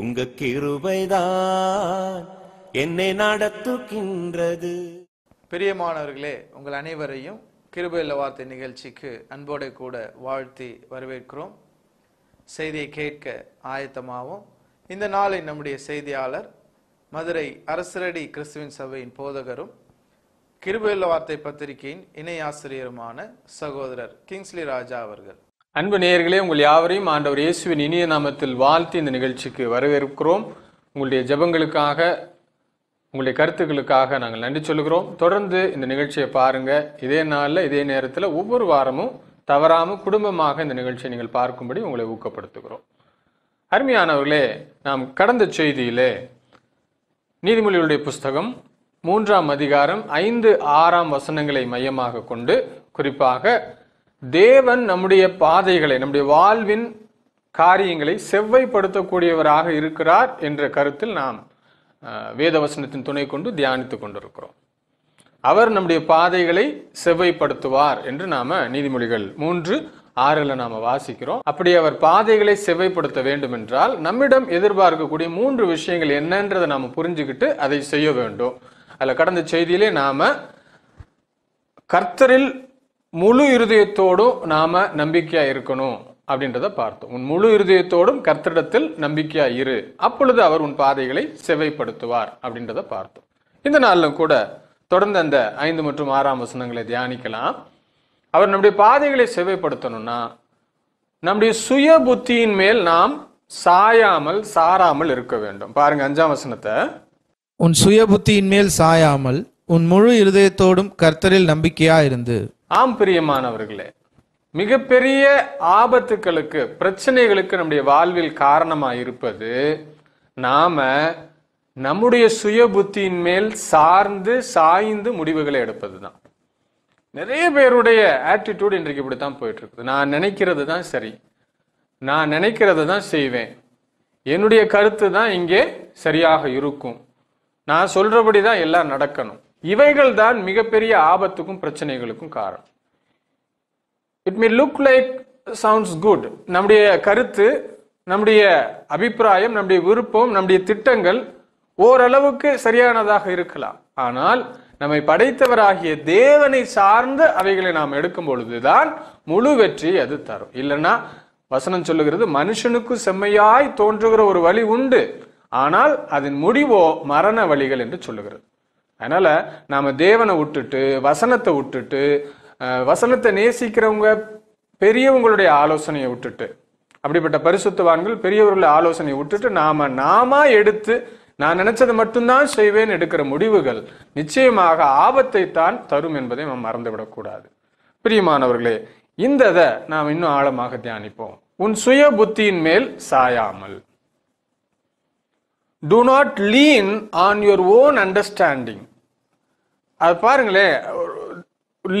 உங்க கிருபைதான் என்னை நடத்துகின்றது பிரியமானவர்களே உங்கள் அனைவரையும் கிருபையில் வார்த்தை நிகழ்ச்சிக்கு அன்போடு கூட வாழ்த்தி வரவேற்கிறோம் செய்தியை கேட்க ஆயத்தமாகவும் இந்த நாளை நம்முடைய செய்தியாளர் மதுரை அரசரடி கிறிஸ்துவின் சபையின் போதகரும் கிருபையுள்ள வார்த்தை பத்திரிகையின் இணை ஆசிரியருமான சகோதரர் கிங்ஸ்லி ராஜா அவர்கள் அன்பு நேயர்களே உங்கள் யாவரையும் ஆண்டவர் இயேசுவின் இனிய நாமத்தில் வாழ்த்தி இந்த நிகழ்ச்சிக்கு வரவேற்கிறோம் உங்களுடைய ஜபங்களுக்காக உங்களுடைய கருத்துக்களுக்காக நாங்கள் நன்றி சொல்கிறோம் தொடர்ந்து இந்த நிகழ்ச்சியை பாருங்கள் இதே நாளில் இதே நேரத்தில் ஒவ்வொரு வாரமும் தவறாமல் குடும்பமாக இந்த நிகழ்ச்சியை நீங்கள் பார்க்கும்படி உங்களை ஊக்கப்படுத்துகிறோம் அருமையானவர்களே நாம் கடந்த செய்தியிலே நீதிமொழிகளுடைய புஸ்தகம் மூன்றாம் அதிகாரம் ஐந்து ஆறாம் வசனங்களை மையமாக கொண்டு குறிப்பாக தேவன் நம்முடைய பாதைகளை நம்முடைய வாழ்வின் காரியங்களை செவ்வைப்படுத்தக்கூடியவராக இருக்கிறார் என்ற கருத்தில் நாம் வேதவசனத்தின் துணை கொண்டு தியானித்து கொண்டிருக்கிறோம் அவர் நம்முடைய பாதைகளை செவ்வைப்படுத்துவார் என்று நாம நீதிமொழிகள் மூன்று ஆறில் நாம வாசிக்கிறோம் அப்படி அவர் பாதைகளை செவ்வைப்படுத்த வேண்டும் என்றால் நம்மிடம் எதிர்பார்க்கக்கூடிய மூன்று விஷயங்கள் என்னன்றதை நாம புரிஞ்சுக்கிட்டு அதை செய்ய வேண்டும் அதில் கடந்த செய்தியிலே நாம கர்த்தரில் முழு இருதயத்தோடும் நாம் நம்பிக்கையாக இருக்கணும் அப்படின்றத பார்த்தோம் உன் முழு இருதயத்தோடும் கர்த்தரிடத்தில் நம்பிக்கையா இரு அப்பொழுது அவர் உன் பாதைகளை செவைப்படுத்துவார் அப்படின்றத பார்த்தோம் இந்த நாளிலும் கூட தொடர்ந்து அந்த ஐந்து மற்றும் ஆறாம் வசனங்களை தியானிக்கலாம் அவர் நம்முடைய பாதைகளை செவைப்படுத்தணும்னா நம்முடைய சுய புத்தியின் மேல் நாம் சாயாமல் சாராமல் இருக்க வேண்டும் பாருங்க அஞ்சாம் வசனத்தை உன் சுய புத்தியின் மேல் சாயாமல் உன் முழு இருதயத்தோடும் கர்த்தரில் நம்பிக்கையா இருந்து ஆம் பிரியமானவர்களே மிகப்பெரிய ஆபத்துக்களுக்கு பிரச்சனைகளுக்கு நம்முடைய வாழ்வில் காரணமாக இருப்பது நாம நம்முடைய சுய புத்தியின் மேல் சார்ந்து சாய்ந்து முடிவுகளை எடுப்பது தான் நிறைய பேருடைய ஆட்டிடியூட் இன்றைக்கு இப்படி தான் போயிட்டு இருக்குது நான் நினைக்கிறது தான் சரி நான் நினைக்கிறது தான் செய்வேன் என்னுடைய கருத்து தான் இங்கே சரியாக இருக்கும் நான் சொல்றபடி தான் எல்லாம் நடக்கணும் இவைகள் தான் மிகப்பெரிய ஆபத்துக்கும் பிரச்சனைகளுக்கும் காரணம் it me look like sounds good நம்முடைய கருத்து நம்முடைய அபிப்பிராயம் நம்முடைய விருப்பம் நம்முடைய திட்டங்கள் ஓரளவுக்கு சரியானதாக இருக்கலாம் ஆனால் நம்மை படைத்தவராகிய தேவனை சார்ந்த அவைகளை நாம் எடுக்கும் பொழுதுதான் முழு வெற்றி அது தரும் இல்லைன்னா வசனம் சொல்லுகிறது மனுஷனுக்கு செம்மையாய் தோன்றுகிற ஒரு வழி உண்டு ஆனால் அதன் முடிவோ மரண வழிகள் என்று சொல்லுகிறது அதனால் நாம் தேவனை விட்டுட்டு வசனத்தை விட்டுட்டு வசனத்தை நேசிக்கிறவங்க பெரியவங்களுடைய ஆலோசனையை விட்டுட்டு அப்படிப்பட்ட பரிசுத்தவான்கள் பெரியவர்களுடைய ஆலோசனையை விட்டுட்டு நாம் நாம எடுத்து நான் நினைச்சது மட்டும்தான் செய்வேன் எடுக்கிற முடிவுகள் நிச்சயமாக ஆபத்தை தான் தரும் என்பதை நாம் மறந்துவிடக்கூடாது பிரியமானவர்களே இந்த நாம் இன்னும் ஆழமாக தியானிப்போம் உன் சுய புத்தியின் மேல் சாயாமல் do not lean on your own understanding அது பாருங்களேன்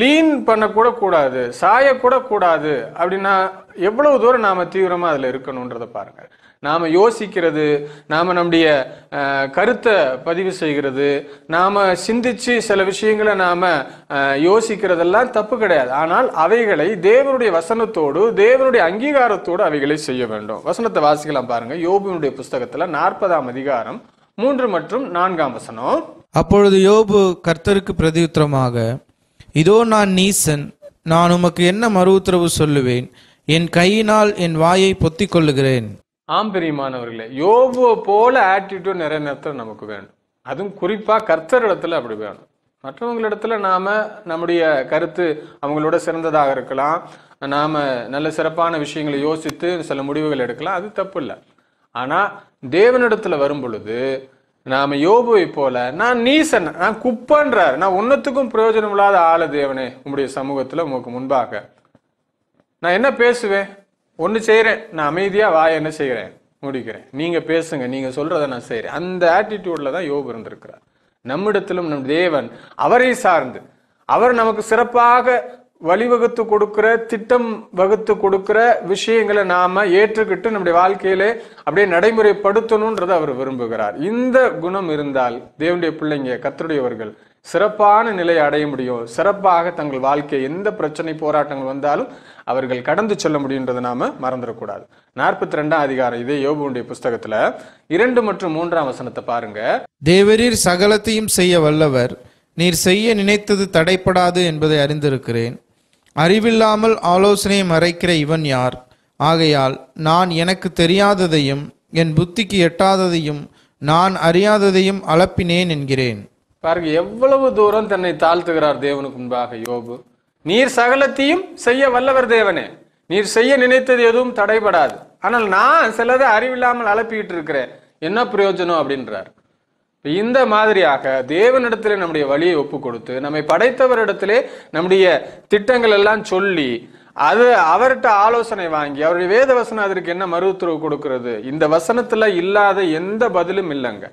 லீன் பண்ணக்கூட கூடாது சாயக்கூட கூடாது அப்படின்னா எவ்வளவு தூரம் நாம் தீவிரமாக அதில் இருக்கணுன்றதை பாருங்கள் நாம் யோசிக்கிறது நாம் நம்முடைய கருத்தை பதிவு செய்கிறது நாம் சிந்திச்சு சில விஷயங்களை நாம் யோசிக்கிறதெல்லாம் தப்பு கிடையாது ஆனால் அவைகளை தேவனுடைய வசனத்தோடு தேவனுடைய அங்கீகாரத்தோடு அவைகளை செய்ய வேண்டும் வசனத்தை வாசிக்கலாம் பாருங்கள் யோபினுடைய புஸ்தகத்தில் நாற்பதாம் அதிகாரம் மூன்று மற்றும் நான்காம் வசனம் அப்பொழுது யோபு கர்த்தருக்கு உத்தரமாக இதோ நான் நீசன் நான் உமக்கு என்ன மறு உத்தரவு சொல்லுவேன் என் கையினால் என் வாயை பொத்தி கொள்ளுகிறேன் ஆம் பெரியமானவர்களே யோபுவை போல ஆட்டிடியூட் நிறைய நேரத்தில் நமக்கு வேணும் அதுவும் குறிப்பாக கர்த்தர் அப்படி வேணும் மற்றவங்களிடத்துல நாம நம்முடைய கருத்து அவங்களோட சிறந்ததாக இருக்கலாம் நாம நல்ல சிறப்பான விஷயங்களை யோசித்து சில முடிவுகள் எடுக்கலாம் அது தப்பு இல்லை ஆனால் தேவனிடத்துல வரும் பொழுது நாம யோபுவை போல நான் நீசன் நான் குப்பன்ற நான் ஒன்னத்துக்கும் பிரயோஜனம் இல்லாத ஆளு தேவனே உங்களுடைய சமூகத்துல உங்களுக்கு முன்பாக நான் என்ன பேசுவேன் ஒன்று செய்கிறேன் நான் அமைதியாக வாய என்ன செய்கிறேன் முடிக்கிறேன் நீங்கள் பேசுங்க நீங்கள் சொல்கிறத நான் செய்கிறேன் அந்த ஆட்டிடியூட்ல தான் யோபு இருந்திருக்கிறார் நம்மிடத்திலும் நம் தேவன் அவரை சார்ந்து அவர் நமக்கு சிறப்பாக வழிவகுத்து கொடுக்குற திட்டம் வகுத்து கொடுக்குற விஷயங்களை நாம ஏற்றுக்கிட்டு நம்முடைய வாழ்க்கையிலே அப்படியே நடைமுறைப்படுத்தணும்ன்றதை அவர் விரும்புகிறார் இந்த குணம் இருந்தால் தேவனுடைய பிள்ளைங்க கத்தருடையவர்கள் சிறப்பான நிலை அடைய முடியும் சிறப்பாக தங்கள் வாழ்க்கை எந்த பிரச்சனை போராட்டங்கள் வந்தாலும் அவர்கள் கடந்து செல்ல முடியுன்றதை நாம மறந்துடக்கூடாது நாற்பத்தி ரெண்டாம் அதிகாரம் இதே யோபுடைய புஸ்தகத்துல இரண்டு மற்றும் மூன்றாம் வசனத்தை பாருங்க தேவரீர் சகலத்தையும் செய்ய வல்லவர் நீர் செய்ய நினைத்தது தடைப்படாது என்பதை அறிந்திருக்கிறேன் அறிவில்லாமல் ஆலோசனை மறைக்கிற இவன் யார் ஆகையால் நான் எனக்கு தெரியாததையும் என் புத்திக்கு எட்டாததையும் நான் அறியாததையும் அளப்பினேன் என்கிறேன் பாருங்க எவ்வளவு தூரம் தன்னை தாழ்த்துகிறார் தேவனுக்கு முன்பாக யோபு நீர் சகலத்தையும் செய்ய வல்லவர் தேவனே நீர் செய்ய நினைத்தது எதுவும் தடைபடாது ஆனால் நான் சிலதை அறிவில்லாமல் அழப்பிக்கிட்டு இருக்கிறேன் என்ன பிரயோஜனம் அப்படின்றார் இந்த மாதிரியாக தேவனிடத்திலே நம்முடைய வழியை ஒப்பு கொடுத்து நம்மை படைத்தவரிடத்திலே நம்முடைய திட்டங்கள் எல்லாம் சொல்லி அது அவர்கிட்ட ஆலோசனை வாங்கி அவருடைய வேத வசனம் அதற்கு என்ன மறுத்துறவு கொடுக்கிறது இந்த வசனத்துல இல்லாத எந்த பதிலும் இல்லைங்க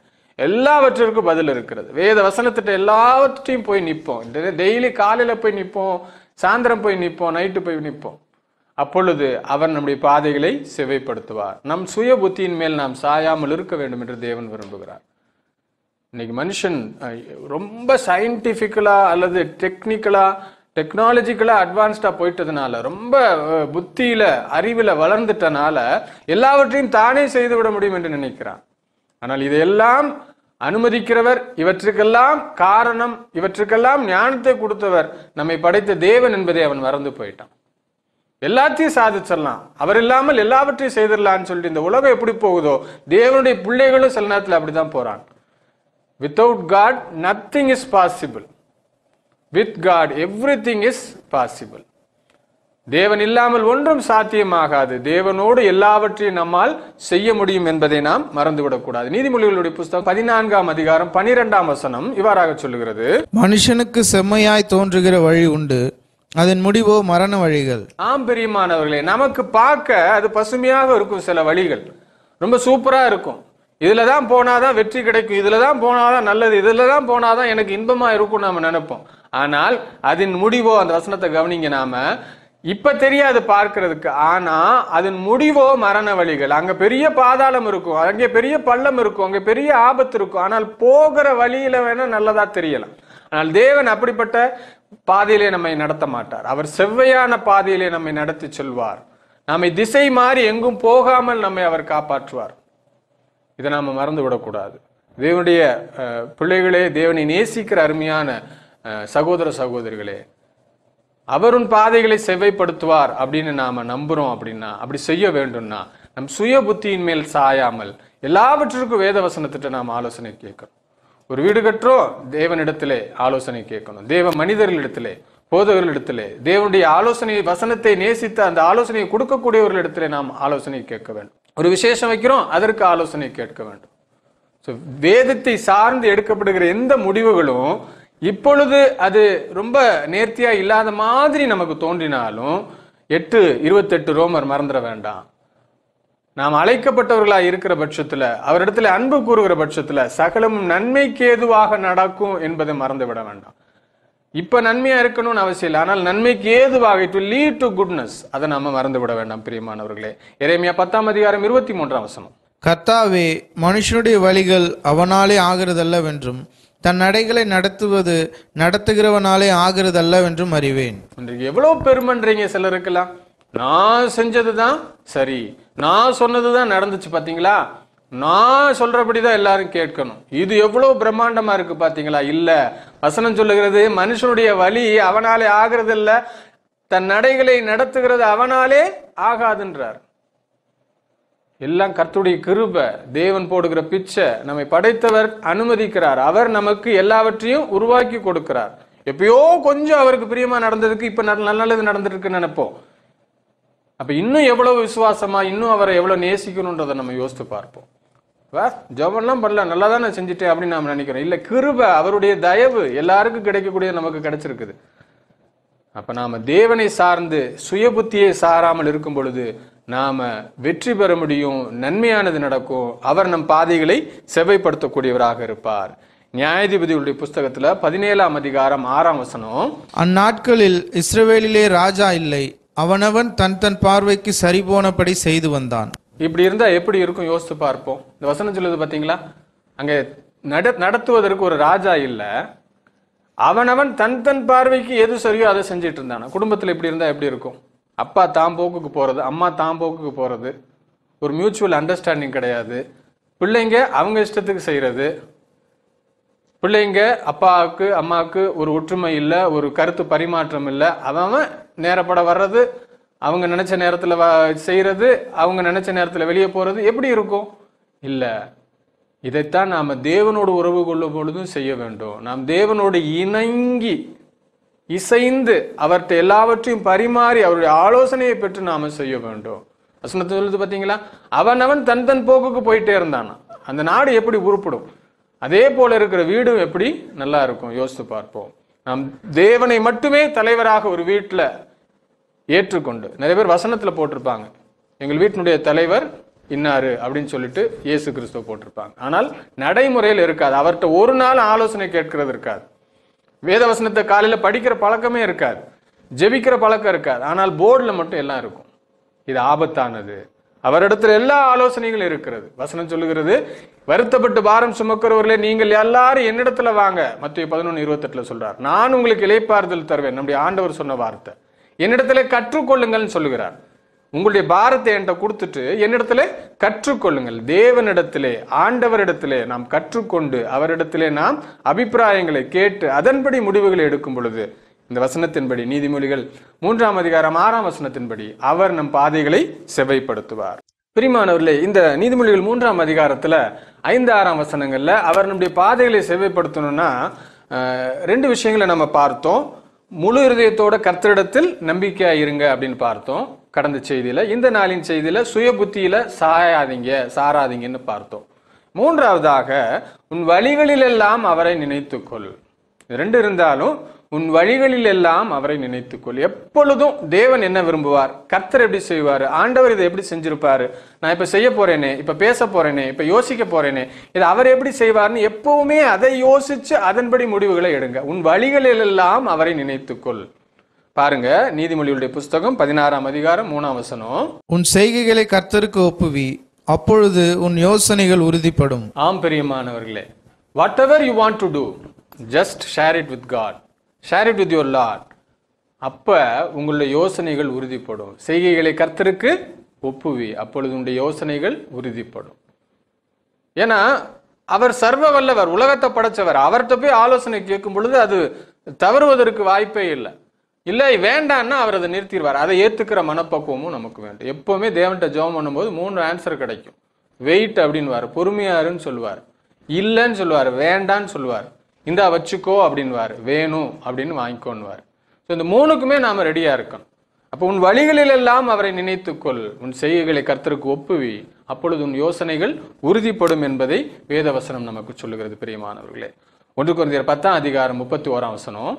எல்லாவற்றிற்கும் பதில் இருக்கிறது வேத வசனத்திட்ட எல்லாவற்றையும் போய் நிற்போம் டெய்லி காலையில போய் நிற்போம் சாயந்தரம் போய் நிற்போம் நைட்டு போய் நிற்போம் அப்பொழுது அவர் நம்முடைய பாதைகளை செவைப்படுத்துவார் நம் சுய புத்தியின் மேல் நாம் சாயாமல் இருக்க வேண்டும் என்று தேவன் விரும்புகிறார் இன்னைக்கு மனுஷன் ரொம்ப சயின்டிஃபிக்கலாக அல்லது டெக்னிக்கலாக டெக்னாலஜிக்கலாக அட்வான்ஸ்டாக போயிட்டதுனால ரொம்ப புத்தியில் அறிவில் வளர்ந்துட்டனால எல்லாவற்றையும் தானே செய்துவிட முடியும் என்று நினைக்கிறான் ஆனால் இதையெல்லாம் அனுமதிக்கிறவர் இவற்றுக்கெல்லாம் காரணம் இவற்றுக்கெல்லாம் ஞானத்தை கொடுத்தவர் நம்மை படைத்த தேவன் என்பதை அவன் மறந்து போயிட்டான் எல்லாத்தையும் சாதிச்சிடலாம் அவர் இல்லாமல் எல்லாவற்றையும் செய்திடலாம்னு சொல்லிட்டு இந்த உலகம் எப்படி போகுதோ தேவனுடைய பிள்ளைகளும் சில நேரத்தில் அப்படிதான் போறான் without God nothing is possible with God everything is possible தேவன் இல்லாமல் ஒன்றும் சாத்தியமாகாது தேவனோடு எல்லாவற்றையும் நம்மால் செய்ய முடியும் என்பதை நாம் மறந்துவிடக்கூடாது நீதிமொழிகளுடைய புஸ்தகம் பதினான்காம் அதிகாரம் பனிரெண்டாம் வசனம் இவ்வாறாக சொல்லுகிறது மனுஷனுக்கு செம்மையாய் தோன்றுகிற வழி உண்டு அதன் முடிவோ மரண வழிகள் ஆம் பெரியமானவர்களே நமக்கு பார்க்க அது பசுமையாக இருக்கும் சில வழிகள் ரொம்ப சூப்பரா இருக்கும் இதில் தான் போனால் தான் வெற்றி கிடைக்கும் இதில் தான் போனால் தான் நல்லது இதில் தான் போனாதான் எனக்கு இன்பமாக இருக்கும் நாம் நினைப்போம் ஆனால் அதன் முடிவோ அந்த வசனத்தை கவனிங்க நாம இப்ப தெரியாது பார்க்கறதுக்கு ஆனா அதன் முடிவோ மரண வழிகள் அங்க பெரிய பாதாளம் இருக்கும் அங்கே பெரிய பள்ளம் இருக்கும் அங்க பெரிய ஆபத்து இருக்கும் ஆனால் போகிற வழியில வேணா நல்லதா தெரியலாம் ஆனால் தேவன் அப்படிப்பட்ட பாதையிலே நம்மை நடத்த மாட்டார் அவர் செவ்வையான பாதையிலே நம்மை நடத்தி செல்வார் நம்மை திசை மாறி எங்கும் போகாமல் நம்மை அவர் காப்பாற்றுவார் இதை நாம் மறந்து விடக்கூடாது தேவனுடைய பிள்ளைகளே தேவனை நேசிக்கிற அருமையான சகோதர சகோதரிகளே அவர் பாதைகளை செவ்வைப்படுத்துவார் அப்படின்னு நாம நம்புறோம் அப்படின்னா அப்படி செய்ய வேண்டும்னா நம் சுய புத்தியின் மேல் சாயாமல் எல்லாவற்றிற்கும் வேத வசனத்திட்ட நாம் ஆலோசனை கேட்கணும் ஒரு வீடு கட்டுறோம் தேவனிடத்திலே ஆலோசனை கேட்கணும் தேவ மனிதர்களிடத்திலே போதவர்களிடத்திலே தேவனுடைய ஆலோசனை வசனத்தை நேசித்து அந்த ஆலோசனையை கொடுக்கக்கூடியவர்களிடத்திலே நாம் ஆலோசனை கேட்க வேண்டும் ஒரு விசேஷம் வைக்கிறோம் அதற்கு ஆலோசனை கேட்க வேண்டும் ஸோ வேதத்தை சார்ந்து எடுக்கப்படுகிற எந்த முடிவுகளும் இப்பொழுது அது ரொம்ப நேர்த்தியா இல்லாத மாதிரி நமக்கு தோன்றினாலும் எட்டு இருபத்தெட்டு ரோமர் மறந்துட வேண்டாம் நாம் அழைக்கப்பட்டவர்களாக இருக்கிற பட்சத்தில் அவரிடத்துல அன்பு கூறுகிற பட்சத்தில் சகலமும் நன்மைக்கு ஏதுவாக நடக்கும் என்பதை மறந்து விட வேண்டாம் இப்போ நன்மையாக இருக்கணும்னு அவசியம் இல்லை ஆனால் நன்மைக்கு ஏதுவாக டு லீட் டு குட்னஸ் அதை மறந்து விட வேண்டாம் பிரியமானவர்களே இறைமையா பத்தாம் அதிகாரம் இருபத்தி மூன்றாம் வசனம் கர்த்தாவே மனுஷனுடைய வழிகள் அவனாலே ஆகிறதல்லவென்றும் தன் நடைகளை நடத்துவது நடத்துகிறவனாலே ஆகிறதல்லவென்றும் அறிவேன் எவ்வளவு எவ்வளோ பெருமன்றீங்க சிலருக்கெல்லாம் நான் செஞ்சது தான் சரி நான் சொன்னது தான் நடந்துச்சு பார்த்தீங்களா நான் சொல்றபடி தான் எல்லாரும் கேட்கணும் இது எவ்வளவு பிரம்மாண்டமா இருக்கு பாத்தீங்களா இல்ல வசனம் சொல்லுகிறது மனுஷனுடைய வழி அவனாலே ஆகிறது இல்ல தன் நடைகளை நடத்துகிறது அவனாலே ஆகாதுன்றார் எல்லாம் கர்த்துடைய கிருப தேவன் போடுகிற பிச்சை நம்மை படைத்தவர் அனுமதிக்கிறார் அவர் நமக்கு எல்லாவற்றையும் உருவாக்கி கொடுக்கிறார் எப்பயோ கொஞ்சம் அவருக்கு பிரியமா நடந்ததுக்கு இப்ப நல்ல நல்லது நடந்திருக்கு நினைப்போம் அப்ப இன்னும் எவ்வளவு விசுவாசமா இன்னும் அவரை எவ்வளவு நேசிக்கணும்ன்றதை நம்ம யோசித்து பார்ப்போம் ஜபம்லாம் பண்ணல நல்லா தானே செஞ்சுட்டு அப்படின்னு நாம் நினைக்கிறோம் இல்லை கிருப அவருடைய தயவு எல்லாருக்கும் கிடைக்கக்கூடிய நமக்கு கிடைச்சிருக்குது அப்போ நாம் தேவனை சார்ந்து சுய புத்தியை சாராமல் இருக்கும் பொழுது நாம் வெற்றி பெற முடியும் நன்மையானது நடக்கும் அவர் நம் பாதைகளை செவைப்படுத்தக்கூடியவராக இருப்பார் நியாயாதிபதியுடைய புஸ்தகத்துல பதினேழாம் அதிகாரம் ஆறாம் வசனம் அந்நாட்களில் இஸ்ரவேலிலே ராஜா இல்லை அவனவன் தன் தன் பார்வைக்கு சரி போனபடி செய்து வந்தான் இப்படி இருந்தால் எப்படி இருக்கும் யோசித்து பார்ப்போம் இந்த வசனம் சொல்லுது பார்த்தீங்களா அங்கே நட நடத்துவதற்கு ஒரு ராஜா இல்லை அவனவன் தன் தன் பார்வைக்கு எது சரியோ அதை செஞ்சுட்டு இருந்தானா குடும்பத்தில் எப்படி இருந்தால் எப்படி இருக்கும் அப்பா தாம் போக்குக்கு போகிறது அம்மா தான் போக்குக்கு போகிறது ஒரு மியூச்சுவல் அண்டர்ஸ்டாண்டிங் கிடையாது பிள்ளைங்க அவங்க இஷ்டத்துக்கு செய்கிறது பிள்ளைங்க அப்பாவுக்கு அம்மாவுக்கு ஒரு ஒற்றுமை இல்லை ஒரு கருத்து பரிமாற்றம் இல்லை அவன் நேரப்பட வர்றது அவங்க நினச்ச நேரத்தில் செய்கிறது அவங்க நினச்ச நேரத்தில் வெளியே போகிறது எப்படி இருக்கும் இல்லை இதைத்தான் நாம் தேவனோடு உறவு கொள்ளும் பொழுதும் செய்ய வேண்டும் நாம் தேவனோடு இணங்கி இசைந்து அவர்கிட்ட எல்லாவற்றையும் பரிமாறி அவருடைய ஆலோசனையை பெற்று நாம் செய்ய வேண்டும் வசனத்தை சொல்லுது பார்த்தீங்களா அவனவன் தன் தன் போக்குக்கு போயிட்டே இருந்தானா அந்த நாடு எப்படி உருப்படும் அதே போல இருக்கிற வீடும் எப்படி நல்லா இருக்கும் யோசித்து பார்ப்போம் நாம் தேவனை மட்டுமே தலைவராக ஒரு வீட்டில் ஏற்றுக்கொண்டு நிறைய பேர் வசனத்தில் போட்டிருப்பாங்க எங்கள் வீட்டினுடைய தலைவர் இன்னாரு அப்படின்னு சொல்லிட்டு இயேசு கிறிஸ்துவ போட்டிருப்பாங்க ஆனால் நடைமுறையில் இருக்காது அவர்கிட்ட ஒரு நாள் ஆலோசனை கேட்கறது இருக்காது வேத வசனத்தை காலையில் படிக்கிற பழக்கமே இருக்காது ஜெபிக்கிற பழக்கம் இருக்காது ஆனால் போர்டில் மட்டும் எல்லாம் இருக்கும் இது ஆபத்தானது அவரிடத்துல எல்லா ஆலோசனைகளும் இருக்கிறது வசனம் சொல்லுகிறது வருத்தப்பட்டு பாரம் சுமக்கிறவர்களே நீங்கள் எல்லாரும் என்னிடத்துல வாங்க மத்திய பதினொன்று இருபத்தெட்டில் சொல்கிறார் நான் உங்களுக்கு இலைப்பாறுதல் தருவேன் நம்முடைய ஆண்டவர் சொன்ன வார்த்தை என்னிடத்துல கற்றுக்கொள்ளுங்கள்னு சொல்லுகிறார் உங்களுடைய பாரத்தை என்கிட்ட கொடுத்துட்டு என்னிடத்துல கற்றுக்கொள்ளுங்கள் தேவனிடத்திலே ஆண்டவரிடத்திலே நாம் கற்றுக்கொண்டு அவரிடத்திலே நாம் அபிப்பிராயங்களை கேட்டு அதன்படி முடிவுகளை எடுக்கும் பொழுது இந்த வசனத்தின்படி நீதிமொழிகள் மூன்றாம் அதிகாரம் ஆறாம் வசனத்தின்படி அவர் நம் பாதைகளை செவைப்படுத்துவார் பிரிமானவர்களே இந்த நீதிமொழிகள் மூன்றாம் அதிகாரத்துல ஐந்து ஆறாம் வசனங்கள்ல அவர் நம்முடைய பாதைகளை செவைப்படுத்தணும்னா ரெண்டு விஷயங்களை நம்ம பார்த்தோம் முழு இருதயத்தோட கர்த்தரிடத்தில் நம்பிக்கையா இருங்க அப்படின்னு பார்த்தோம் கடந்த செய்தியில இந்த நாளின் செய்தியில சுய புத்தியில சாயாதீங்க சாராதீங்கன்னு பார்த்தோம் மூன்றாவதாக உன் எல்லாம் அவரை நினைத்துக்கொள் ரெண்டு இருந்தாலும் உன் வழிகளில் எல்லாம் அவரை நினைத்துக்கொள் எப்பொழுதும் தேவன் என்ன விரும்புவார் கர்த்தர் எப்படி செய்வார் ஆண்டவர் இதை எப்படி செஞ்சிருப்பாரு நான் இப்போ செய்ய போறேனே இப்போ பேச போறேனே இப்போ யோசிக்க போறேனே இதை அவர் எப்படி செய்வார்னு எப்பவுமே அதை யோசிச்சு அதன்படி முடிவுகளை எடுங்க உன் வழிகளில் எல்லாம் அவரை நினைத்துக்கொள் பாருங்க நீதிமொழியுடைய புஸ்தகம் பதினாறாம் அதிகாரம் மூணாம் வசனம் உன் செய்கைகளை கர்த்தருக்கு ஒப்புவி அப்பொழுது உன் யோசனைகள் உறுதிப்படும் ஆம் பெரியமானவர்களே whatever you want to do just share it with God share it with your Lord அப்போ உங்களுடைய யோசனைகள் உறுதிப்படும் செய்கைகளை கர்த்தருக்கு ஒப்புவி அப்பொழுது உடைய யோசனைகள் உறுதிப்படும் ஏன்னா அவர் சர்வ வல்லவர் உலகத்தை படைச்சவர் அவர்கிட்ட போய் ஆலோசனை கேட்கும் பொழுது அது தவறுவதற்கு வாய்ப்பே இல்லை இல்லை வேண்டான்னா அவர் அதை நிறுத்திடுவார் அதை ஏற்றுக்கிற மனப்பக்குவமும் நமக்கு வேண்டும் எப்போவுமே தேவன்கிட்ட ஜோம் பண்ணும்போது மூணு ஆன்சர் கிடைக்கும் வெயிட் அப்படின்வார் பொறுமையாருன்னு சொல்லுவார் இல்லைன்னு சொல்லுவார் வேண்டான்னு சொல்லுவார் இந்தா வச்சுக்கோ அப்படின்வார் வேணும் அப்படின்னு வாங்கிக்கோன்னுவார் ஸோ இந்த மூணுக்குமே நாம் ரெடியாக இருக்கணும் அப்போ உன் வழிகளிலெல்லாம் அவரை நினைத்துக்கொள் உன் செய்கைகளை கர்த்தருக்கு ஒப்புவி அப்பொழுது உன் யோசனைகள் உறுதிப்படும் என்பதை வேதவசனம் நமக்கு சொல்லுகிறது பிரியமானவர்களே ஒன்று குறைந்த பத்தாம் அதிகாரம் முப்பத்தி ஓராம் வசனம்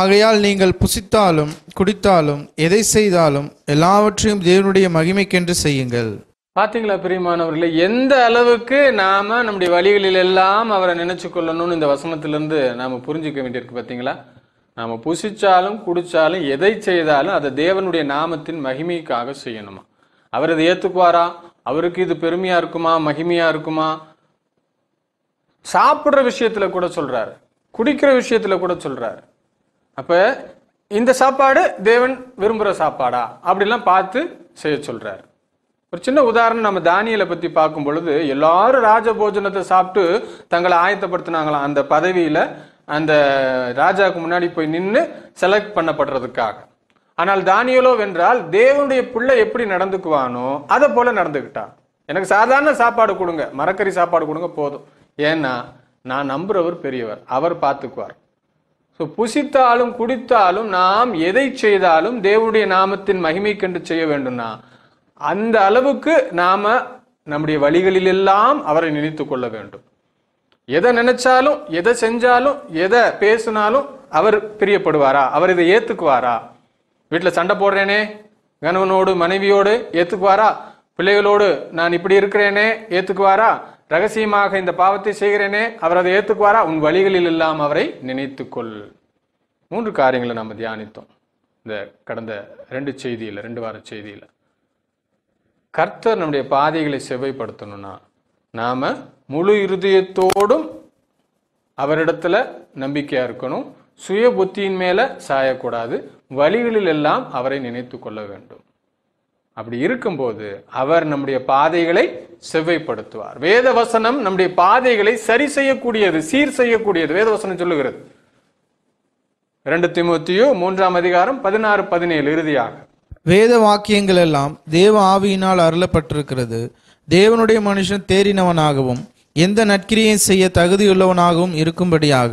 ஆகையால் நீங்கள் புசித்தாலும் குடித்தாலும் எதை செய்தாலும் எல்லாவற்றையும் தேவனுடைய மகிமைக்கென்று செய்யுங்கள் பார்த்தீங்களா பிரியமானவர்களே எந்த அளவுக்கு நாம் நம்முடைய வழிகளில் எல்லாம் அவரை நினச்சி கொள்ளணும்னு இந்த வசனத்திலேருந்து நாம் புரிஞ்சிக்க வேண்டியிருக்கு பார்த்தீங்களா நாம் புசிச்சாலும் குடித்தாலும் எதை செய்தாலும் அதை தேவனுடைய நாமத்தின் மகிமைக்காக செய்யணுமா அவர் இதை ஏற்றுக்குவாரா அவருக்கு இது பெருமையாக இருக்குமா மகிமையாக இருக்குமா சாப்பிட்ற விஷயத்தில் கூட சொல்கிறாரு குடிக்கிற விஷயத்தில் கூட சொல்கிறாரு அப்போ இந்த சாப்பாடு தேவன் விரும்புகிற சாப்பாடா அப்படிலாம் பார்த்து செய்ய சொல்கிறாரு ஒரு சின்ன உதாரணம் நம்ம தானியலை பற்றி பார்க்கும் பொழுது எல்லாரும் ராஜபோஜனத்தை சாப்பிட்டு தங்களை ஆயத்தப்படுத்தினாங்களாம் அந்த பதவியில் அந்த ராஜாவுக்கு முன்னாடி போய் நின்று செலக்ட் பண்ணப்படுறதுக்காக ஆனால் தானியலோ வென்றால் தேவனுடைய பிள்ளை எப்படி நடந்துக்குவானோ அதை போல நடந்துகிட்டான் எனக்கு சாதாரண சாப்பாடு கொடுங்க மரக்கறி சாப்பாடு கொடுங்க போதும் ஏன்னா நான் நம்புறவர் பெரியவர் அவர் பார்த்துக்குவார் ஸோ புசித்தாலும் குடித்தாலும் நாம் எதை செய்தாலும் தேவனுடைய நாமத்தின் மகிமை கண்டு செய்ய வேண்டும்னா அந்த அளவுக்கு நாம் நம்முடைய வழிகளில் எல்லாம் அவரை நினைத்து கொள்ள வேண்டும் எதை நினைச்சாலும் எதை செஞ்சாலும் எதை பேசினாலும் அவர் பிரியப்படுவாரா அவர் இதை ஏத்துக்குவாரா வீட்டில் சண்டை போடுறேனே கணவனோடு மனைவியோடு ஏத்துக்குவாரா பிள்ளைகளோடு நான் இப்படி இருக்கிறேனே ஏத்துக்குவாரா ரகசியமாக இந்த பாவத்தை செய்கிறேனே அவர் அதை ஏத்துக்குவாரா உன் வழிகளில் எல்லாம் அவரை நினைத்துக்கொள் மூன்று காரியங்களை நம்ம தியானித்தோம் இந்த கடந்த ரெண்டு செய்தியில் ரெண்டு வார செய்தியில் கர்த்தர் நம்முடைய பாதைகளை செவ்வைப்படுத்தணும்னா நாம் முழு இருதயத்தோடும் அவரிடத்துல நம்பிக்கையாக இருக்கணும் சுய புத்தியின் மேலே சாயக்கூடாது வழிகளில் எல்லாம் அவரை நினைத்து கொள்ள வேண்டும் அப்படி இருக்கும்போது அவர் நம்முடைய பாதைகளை செவ்வைப்படுத்துவார் வேத வசனம் நம்முடைய பாதைகளை சரி செய்யக்கூடியது சீர் செய்யக்கூடியது வேத வசனம் சொல்லுகிறது ரெண்டு திமுத்தியோ மூன்றாம் அதிகாரம் பதினாறு பதினேழு இறுதியாக வேத வாக்கியங்கள் எல்லாம் தேவ ஆவியினால் அருளப்பட்டிருக்கிறது தேவனுடைய மனுஷன் தேறினவனாகவும் எந்த நற்கிரியையும் செய்ய தகுதியுள்ளவனாகவும் இருக்கும்படியாக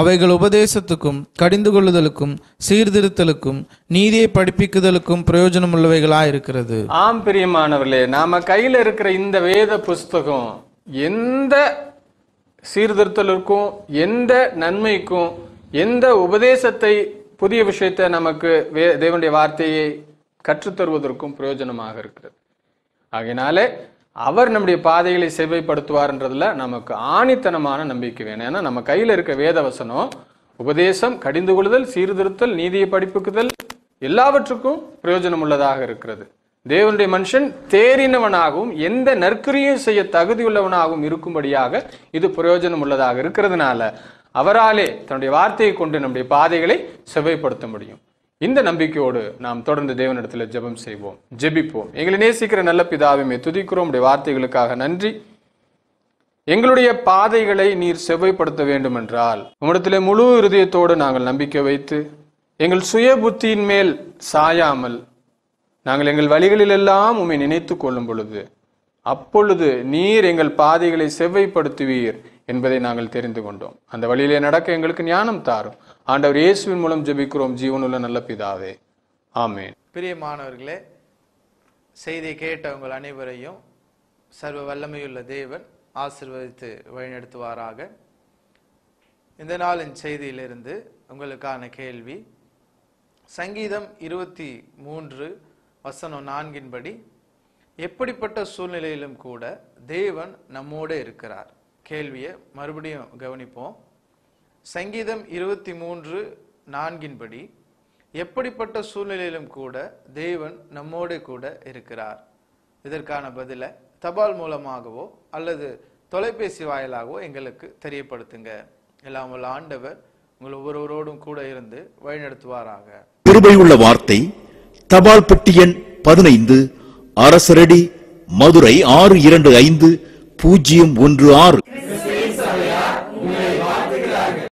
அவைகள் உபதேசத்துக்கும் கடிந்து கொள்ளுதலுக்கும் சீர்திருத்தலுக்கும் நீதியை படிப்பிக்குதலுக்கும் பிரயோஜனம் உள்ளவைகளாக இருக்கிறது ஆம் பிரியமானவர்களே நாம கையில் இருக்கிற இந்த வேத புஸ்தகம் எந்த சீர்திருத்தலுக்கும் எந்த நன்மைக்கும் எந்த உபதேசத்தை புதிய விஷயத்தை நமக்கு வே தேவனுடைய வார்த்தையை கற்றுத்தருவதற்கும் பிரயோஜனமாக இருக்கிறது ஆகையினாலே அவர் நம்முடைய பாதைகளை செவ்வைப்படுத்துவார்ன்றதுல நமக்கு ஆணித்தனமான நம்பிக்கை வேணும் ஏன்னா நம்ம கையில் இருக்க வேத வசனம் உபதேசம் கடிந்து கொள்ளுதல் சீர்திருத்தல் நீதியை படிப்புக்குதல் எல்லாவற்றுக்கும் பிரயோஜனம் உள்ளதாக இருக்கிறது தேவனுடைய மனுஷன் தேறினவனாகவும் எந்த நற்கரியும் செய்ய தகுதியுள்ளவனாகவும் இருக்கும்படியாக இது பிரயோஜனம் உள்ளதாக இருக்கிறதுனால அவராலே தன்னுடைய வார்த்தையை கொண்டு நம்முடைய பாதைகளை செவ்வைப்படுத்த முடியும் இந்த நம்பிக்கையோடு நாம் தொடர்ந்து தேவனிடத்தில் ஜெபம் செய்வோம் ஜெபிப்போம் எங்களை நேசிக்கிற நல்ல பிதாவுமே துதிக்கிறோம் உடைய வார்த்தைகளுக்காக நன்றி எங்களுடைய பாதைகளை நீர் செவ்வாய்ப்படுத்த வேண்டுமென்றால் உம்மிடத்திலே முழு இருதயத்தோடு நாங்கள் நம்பிக்கை வைத்து எங்கள் சுய புத்தியின் மேல் சாயாமல் நாங்கள் எங்கள் வழிகளிலெல்லாம் உண்மை நினைத்து கொள்ளும் பொழுது அப்பொழுது நீர் எங்கள் பாதைகளை செவ்வைப்படுத்துவீர் என்பதை நாங்கள் தெரிந்து கொண்டோம் அந்த வழியிலே நடக்க எங்களுக்கு ஞானம் தாரும் ஆண்டவர் இயேசுவின் மூலம் ஜெபிக்கிறோம் ஜீவனுள்ள நல்ல பிதாவே ஆமேன் பிரியமானவர்களே செய்தி கேட்ட உங்கள் அனைவரையும் சர்வ வல்லமையுள்ள தேவன் ஆசிர்வதித்து வழிநடத்துவாராக இந்த நாளின் செய்தியிலிருந்து உங்களுக்கான கேள்வி சங்கீதம் இருபத்தி மூன்று வசனம் நான்கின்படி எப்படிப்பட்ட சூழ்நிலையிலும் கூட தேவன் நம்மோடு இருக்கிறார் கேள்வியை மறுபடியும் கவனிப்போம் சங்கீதம் இருபத்தி மூன்று நான்கின்படி எப்படிப்பட்ட சூழ்நிலையிலும் கூட தேவன் நம்மோடு கூட இருக்கிறார் இதற்கான பதிலை தபால் மூலமாகவோ அல்லது தொலைபேசி வாயிலாகவோ எங்களுக்கு தெரியப்படுத்துங்க எல்லாம் உள்ள ஆண்டவர் உங்கள் ஒவ்வொருவரோடும் கூட இருந்து வழிநடத்துவாராக கிருபையுள்ள வார்த்தை தபால் பெட்டி எண் பதினைந்து அரசரடி மதுரை ஆறு இரண்டு ஐந்து பூஜ்ஜியம் ஒன்று ஆறு